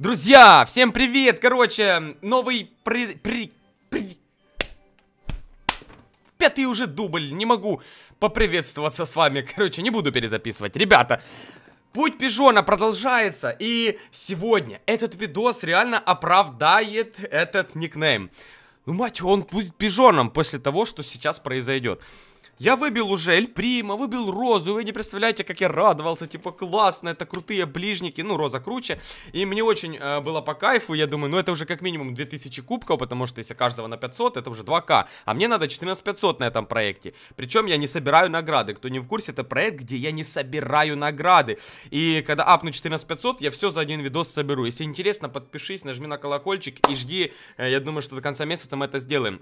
Друзья, всем привет! Короче, новый при... при... при... Пятый уже дубль, не могу поприветствоваться с вами. Короче, не буду перезаписывать. Ребята, путь пижона продолжается, и сегодня этот видос реально оправдает этот никнейм. Ну, мать, он будет пижоном после того, что сейчас произойдет. Я выбил уже Эль Прима, выбил Розу, вы не представляете, как я радовался, типа, классно, это крутые ближники, ну, Роза круче, и мне очень э, было по кайфу, я думаю, ну, это уже как минимум 2000 кубков, потому что если каждого на 500, это уже 2к, а мне надо 14500 на этом проекте, причем я не собираю награды, кто не в курсе, это проект, где я не собираю награды, и когда апну 14500, я все за один видос соберу, если интересно, подпишись, нажми на колокольчик и жди, э, я думаю, что до конца месяца мы это сделаем.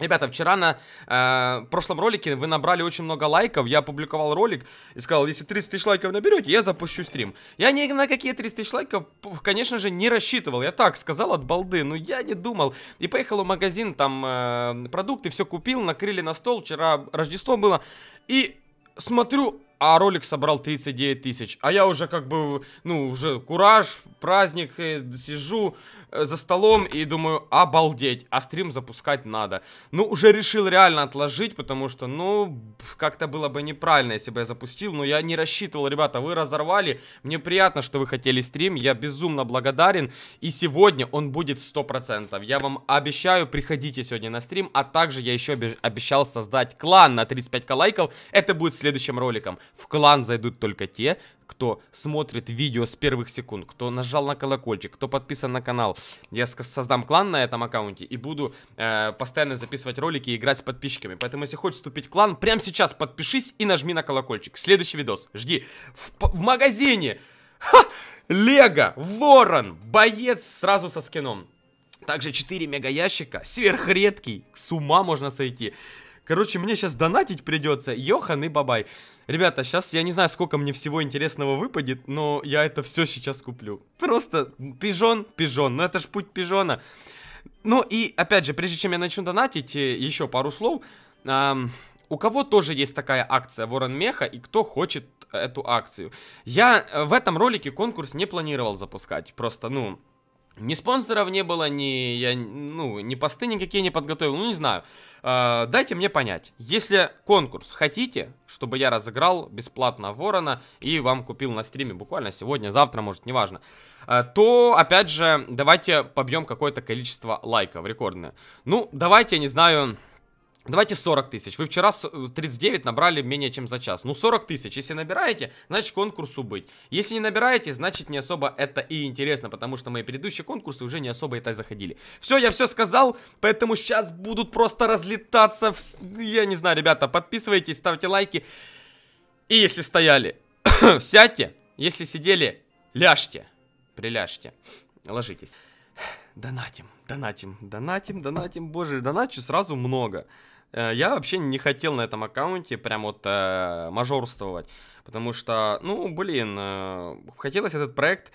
Ребята, вчера на э, прошлом ролике вы набрали очень много лайков, я опубликовал ролик и сказал, если 30 тысяч лайков наберете, я запущу стрим. Я ни на какие 30 тысяч лайков, конечно же, не рассчитывал, я так сказал от балды, но я не думал. И поехал в магазин, там э, продукты, все купил, накрыли на стол, вчера Рождество было, и смотрю, а ролик собрал 39 тысяч. А я уже как бы, ну, уже кураж, праздник, э, сижу, Э, за столом и думаю, обалдеть, а стрим запускать надо. Ну, уже решил реально отложить, потому что, ну, как-то было бы неправильно, если бы я запустил, но я не рассчитывал, ребята, вы разорвали, мне приятно, что вы хотели стрим, я безумно благодарен, и сегодня он будет 100%, я вам обещаю, приходите сегодня на стрим, а также я еще обещал создать клан на 35 лайков, это будет следующим роликом, в клан зайдут только те, кто смотрит видео с первых секунд, кто нажал на колокольчик, кто подписан на канал. Я создам клан на этом аккаунте и буду э, постоянно записывать ролики и играть с подписчиками. Поэтому, если хочешь вступить в клан, прямо сейчас подпишись и нажми на колокольчик. Следующий видос. Жди. В, в магазине. Ха! Лего, Ворон, боец сразу со скином. Также 4 мега ящика, сверхредкий, с ума можно сойти. Короче, мне сейчас донатить придется. Йохан и бабай. Ребята, сейчас я не знаю, сколько мне всего интересного выпадет, но я это все сейчас куплю. Просто пижон, пижон. Ну это ж путь пижона. Ну и, опять же, прежде чем я начну донатить, э, еще пару слов. Эм, у кого тоже есть такая акция Ворон Меха и кто хочет эту акцию? Я э, в этом ролике конкурс не планировал запускать. Просто, ну, ни спонсоров не было, ни я, ну, ни посты никакие не подготовил, ну не знаю. Э, дайте мне понять, если конкурс хотите, чтобы я разыграл бесплатно Ворона и вам купил на стриме буквально сегодня, завтра, может, неважно, э, то, опять же, давайте побьем какое-то количество лайков рекордное. Ну, давайте, не знаю, Давайте 40 тысяч. Вы вчера 39 э, набрали менее чем за час. Ну, 40 тысяч. Если набираете, значит конкурсу быть. Если не набираете, значит не особо это и интересно, потому что мои предыдущие конкурсы уже не особо и заходили. Все, я все сказал, поэтому сейчас будут просто разлетаться. В... Я не знаю, ребята, подписывайтесь, ставьте лайки. И если стояли, сядьте. Если сидели, ляжьте. Приляжьте. Ложитесь. Донатим, донатим, донатим, донатим. Боже, доначу сразу много. Э, я вообще не хотел на этом аккаунте прям вот э, мажорствовать, потому что, ну, блин, э, хотелось этот проект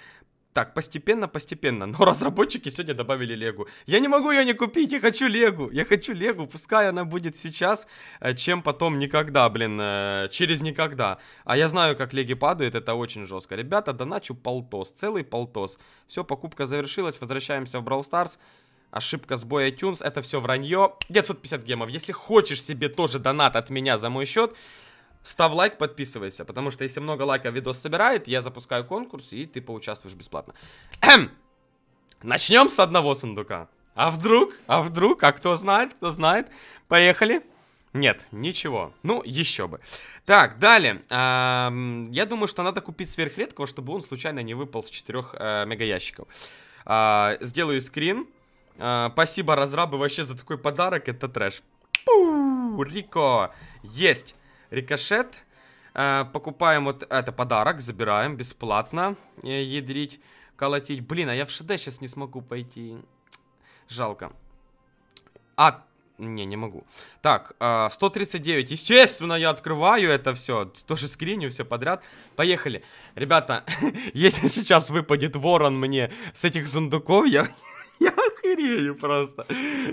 так, постепенно, постепенно. Но разработчики сегодня добавили Легу. Я не могу ее не купить, я хочу Легу. Я хочу Легу, пускай она будет сейчас, э, чем потом никогда, блин, э, через никогда. А я знаю, как Леги падают, это очень жестко. Ребята, доначу полтос, целый полтос. Все, покупка завершилась, возвращаемся в Brawl Stars. Ошибка сбоя iTunes, это все вранье. 950 гемов. Если хочешь себе тоже донат от меня за мой счет, Ставь лайк, подписывайся, потому что если много лайков видос собирает, я запускаю конкурс, и ты поучаствуешь бесплатно. Эм, начнем с одного сундука. А вдруг? А вдруг? А кто знает? Кто знает? Поехали. Нет, ничего. Ну, еще бы. Так, далее. Эм, я думаю, что надо купить сверхредкого, чтобы он случайно не выпал с четырех э, мегаящиков. Э, сделаю скрин. Э, спасибо, разрабы, вообще за такой подарок. Это трэш. Пу, Рико. Есть. Рикошет. Э, покупаем вот это подарок, забираем бесплатно. Э, ядрить, колотить. Блин, а я в ШД сейчас не смогу пойти. Жалко. А, не, не могу. Так, 139. Э, Естественно, я открываю это все. Тоже скриню все подряд. Поехали. Ребята, если сейчас выпадет ворон мне с этих сундуков, я... Я зверею просто.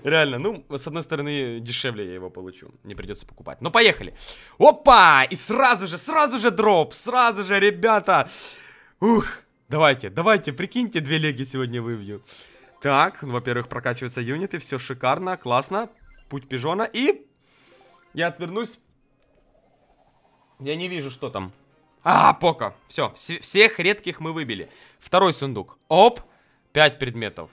Реально, ну, с одной стороны, дешевле я его получу. Не придется покупать. Но поехали. Опа! И сразу же, сразу же дроп. Сразу же, ребята. Ух, давайте, давайте, прикиньте, две леги сегодня вывью. Так, ну, во-первых, прокачиваются юниты. Все шикарно, классно. Путь пижона. И я отвернусь. Я не вижу, что там. А, пока. Все, вс всех редких мы выбили. Второй сундук. Оп, пять предметов.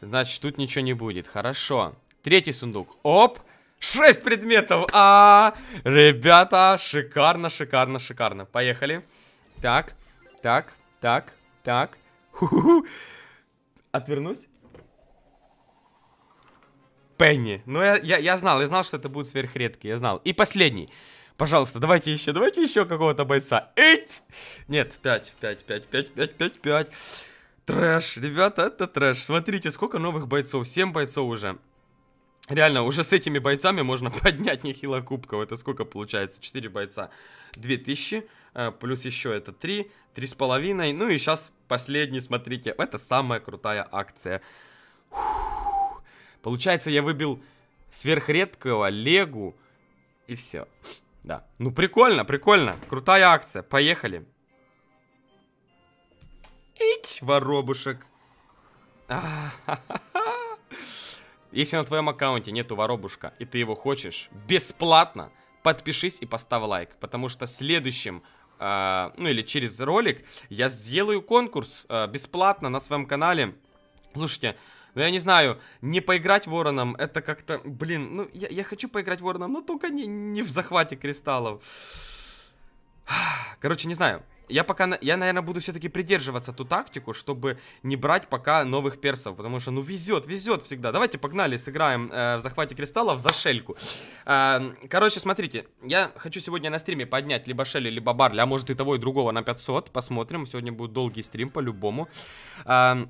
Значит, тут ничего не будет. Хорошо. Третий сундук. Оп! Шесть предметов! А, -а, а Ребята, шикарно, шикарно, шикарно. Поехали. Так, так, так, так. Ху -ху -ху. Отвернусь. Пенни. Ну, я, я, я знал, я знал, что это будет сверхредкий, я знал. И последний. Пожалуйста, давайте еще, давайте еще какого-то бойца. Эй! Нет, пять, пять, пять, пять, пять, пять, пять. Трэш, ребята, это трэш. Смотрите, сколько новых бойцов. 7 бойцов уже. Реально, уже с этими бойцами можно поднять нехило кубков. Это сколько получается? 4 бойца. 2000, э, плюс еще это 3, 3,5. Ну и сейчас последний, смотрите. Это самая крутая акция. Получается, я выбил сверхредкого Легу. И все. Да. Ну прикольно, прикольно. Крутая акция. Поехали. Ить, воробушек. Если на твоем аккаунте нету воробушка, и ты его хочешь, бесплатно подпишись и поставь лайк, потому что следующим э, ну или через ролик, я сделаю конкурс э, бесплатно на своем канале. Слушайте, ну я не знаю, не поиграть вороном, это как-то, блин, ну я, я хочу поиграть вороном, но только не, не в захвате кристаллов. Короче, не знаю я пока, я, наверное, буду все-таки придерживаться ту тактику, чтобы не брать пока новых персов, потому что, ну, везет, везет всегда. Давайте погнали, сыграем э, в захвате кристаллов за шельку. Э, короче, смотрите, я хочу сегодня на стриме поднять либо шелли, либо барли, а может и того и другого на 500, посмотрим. Сегодня будет долгий стрим по-любому. Э,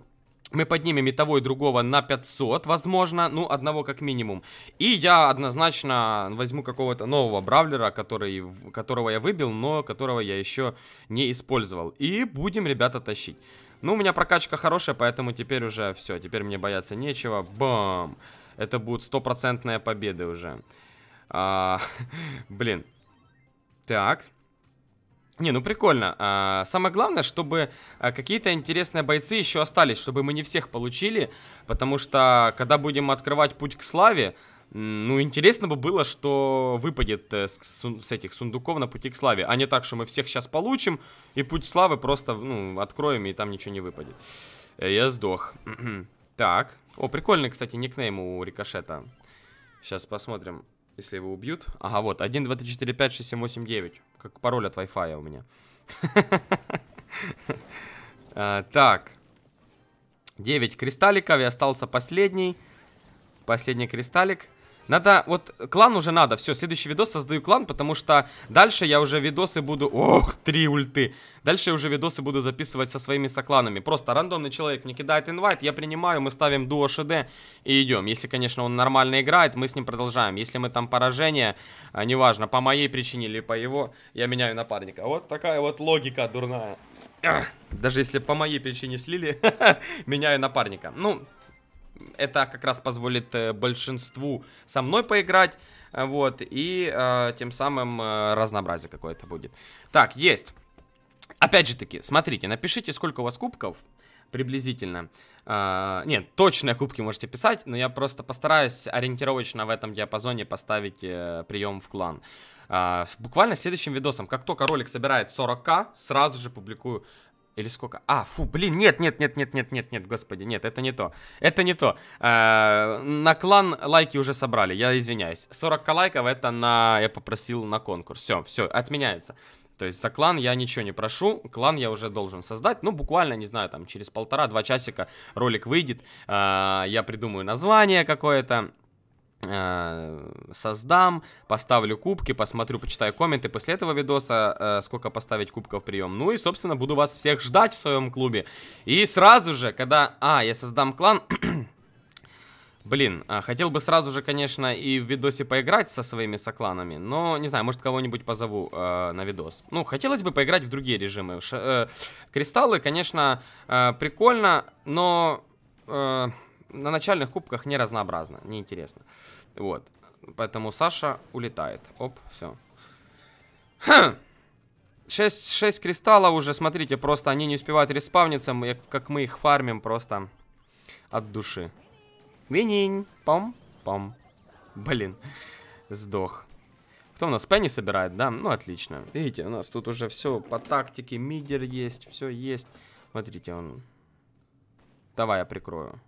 мы поднимем и того, и другого на 500, возможно, ну, одного как минимум. И я однозначно возьму какого-то нового бравлера, который, которого я выбил, но которого я еще не использовал. И будем, ребята, тащить. Ну, у меня прокачка хорошая, поэтому теперь уже все, теперь мне бояться нечего. Бам! Это будут стопроцентные победы уже. А, блин. Так. Не, ну прикольно. А, самое главное, чтобы а, какие-то интересные бойцы еще остались, чтобы мы не всех получили, потому что когда будем открывать путь к славе, ну, интересно бы было, что выпадет э, с, с этих сундуков на пути к славе, а не так, что мы всех сейчас получим, и путь славы просто, ну, откроем, и там ничего не выпадет. Э, я сдох. так. О, прикольный, кстати, никнейм у Рикошета. Сейчас посмотрим. Если его убьют. Ага, вот. 1, 2, 3, 4, 5, 6, 7, 8, 9. Как пароль от Wi-Fi у меня. А, так. 9 кристалликов. И остался последний. Последний кристаллик. Надо, вот, клан уже надо. Все, следующий видос создаю клан, потому что дальше я уже видосы буду... Ох, три ульты. Дальше я уже видосы буду записывать со своими сокланами. Просто рандомный человек не кидает инвайт, я принимаю, мы ставим дуо ШД и идем. Если, конечно, он нормально играет, мы с ним продолжаем. Если мы там поражение, а, неважно, по моей причине или по его, я меняю напарника. Вот такая вот логика дурная. Даже если по моей причине слили, меняю напарника. Ну, это как раз позволит э, большинству со мной поиграть, э, вот, и э, тем самым э, разнообразие какое-то будет. Так, есть. Опять же таки, смотрите, напишите, сколько у вас кубков, приблизительно. А, нет, точные кубки можете писать, но я просто постараюсь ориентировочно в этом диапазоне поставить э, прием в клан. А, буквально следующим видосом, как только ролик собирает 40к, сразу же публикую или сколько? А, фу, блин, нет, нет, нет, нет, нет, нет, нет, господи, нет, это не то. Это не то. Э, на клан лайки уже собрали, я извиняюсь. 40 лайков это на... Я попросил на конкурс. Все, все, отменяется. То есть за клан я ничего не прошу, клан я уже должен создать, ну буквально, не знаю, там через полтора-два часика ролик выйдет, э, я придумаю название какое-то, Э, создам, поставлю кубки, посмотрю, почитаю комменты после этого видоса, э, сколько поставить кубков прием. Ну и, собственно, буду вас всех ждать в своем клубе. И сразу же, когда... А, я создам клан... Блин, а, хотел бы сразу же, конечно, и в видосе поиграть со своими сокланами, но, не знаю, может, кого-нибудь позову э, на видос. Ну, хотелось бы поиграть в другие режимы. Ш э, кристаллы, конечно, э, прикольно, но... Э, на начальных кубках не разнообразно, неинтересно. Вот. Поэтому Саша улетает. Оп, все. 6, 6 кристаллов уже, смотрите, просто они не успевают респавниться, мы, как мы их фармим просто от души. Мининь, пом-пом. Блин, сдох. Кто у нас? Пенни собирает, да? Ну, отлично. Видите, у нас тут уже все по тактике. Мидер есть, все есть. Смотрите, он... Давай я прикрою.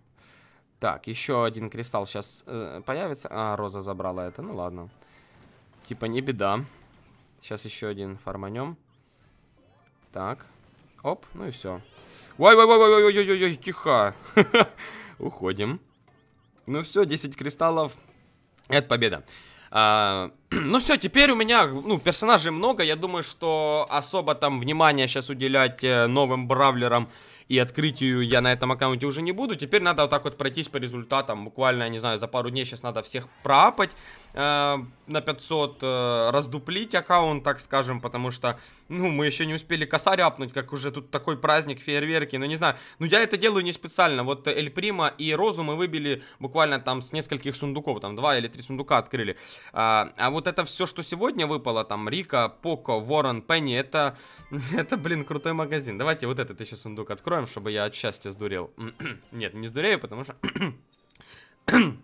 Так, еще один кристалл сейчас э, появится. А, Роза забрала это. Ну ладно. Типа не беда. Сейчас еще один фарманем. Так. Оп, ну и все. Ой, ой, ой, ой, ой, ой, ой, ой, тихо. Уходим. Ну все, 10 кристаллов. Это победа. А, ну все, теперь у меня, ну, персонажей много. Я думаю, что особо там внимание сейчас уделять э, новым бравлерам и открытию я на этом аккаунте уже не буду. Теперь надо вот так вот пройтись по результатам. Буквально, я не знаю, за пару дней сейчас надо всех проапать э, на 500, э, раздуплить аккаунт, так скажем, потому что, ну, мы еще не успели косарь апнуть, как уже тут такой праздник, фейерверки, ну, не знаю. Ну, я это делаю не специально. Вот Эль Прима и Розу мы выбили буквально там с нескольких сундуков, там два или три сундука открыли. А, а вот это все, что сегодня выпало, там Рика, Поко, Ворон, Пенни, это, это, блин, крутой магазин. Давайте вот этот еще сундук откроем настроим, чтобы я от счастья сдурел. Нет, не сдурею, потому что...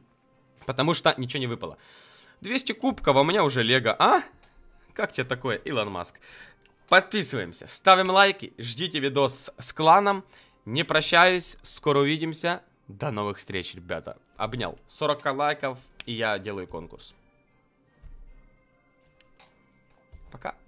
потому что ничего не выпало. 200 кубков, а у меня уже лего, а? Как тебе такое, Илон Маск? Подписываемся, ставим лайки, ждите видос с кланом. Не прощаюсь, скоро увидимся. До новых встреч, ребята. Обнял. 40 лайков, и я делаю конкурс. Пока.